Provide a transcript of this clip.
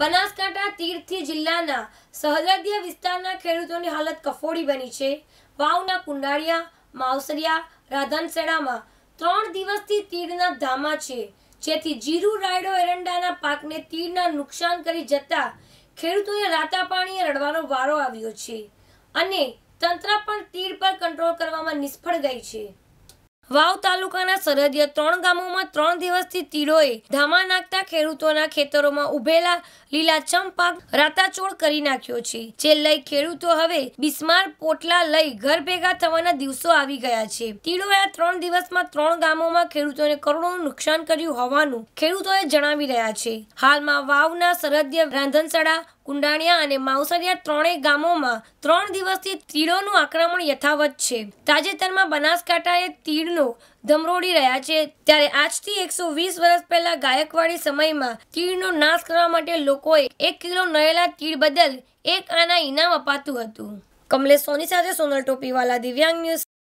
બનાસકાંઠા તીર્થી જિલ્લાના સહદ્રદીય વિસ્તારના ખેડૂતોની હાલત કફોડી બની છે વાવના કુંડાળિયા માવસરિયા રાધનસેડામાં ત્રણ દિવસથી તીડના ધામા છે જેથી જીરું રાયડો એરંડાના પાકને તીડના નુકસાન કરી જતા ખેડૂતોએ રાતા પાણીએ રડવાનો વારો આવ્યો છે અને તંત્ર પણ તીડ પર કંટ્રોલ કરવામાં નિષ્ફળ ગઈ છે વાવ તાલુકાના સરહદીય ત્રણ ગામોમાં ત્રણ દિવસથી તીડોએ ધામા નાખતા ખેડૂતોના ખેતરોમાં ઉભેલા લીલાછમ પાક રાતાચોળ કરી નાખ્યો છે જે લઈ ખેડૂતો હવે બિસ્માર પોટલા લઈ ઘર ભેગા થવાના દિવસો આવી ગયા છે તીડોએ આ ત્રણ દિવસમાં ત્રણ ગામોમાં ખેડૂતોને કરોડોનું નુકસાન કર્યું હોવાનું ખેડૂતોએ જણાવી રહ્યા છે હાલમાં વાવના સરહદીય રાંધણશાળા કુંડાણિયા અને માઉસરિયા ત્રણેય ગામોમાં ત્રણ દિવસથી તીડોનું આક્રમણ યથાવત છે તાજેતરમાં બનાસકાંઠાએ તીડનો ધમરોડી રહ્યા છે ત્યારે આજથી એકસો વીસ વર્ષ પહેલા ગાયકવાડી સમયમાં તીડનો નાશ કરવા માટે લોકોએ એક કિલો નળેલા તીડ બદલ એક આના ઇનામ અપાતું હતું કમલેશ સોની સાથે સોનલ ટોપીવાલા દિવ્યાંગ ન્યૂઝ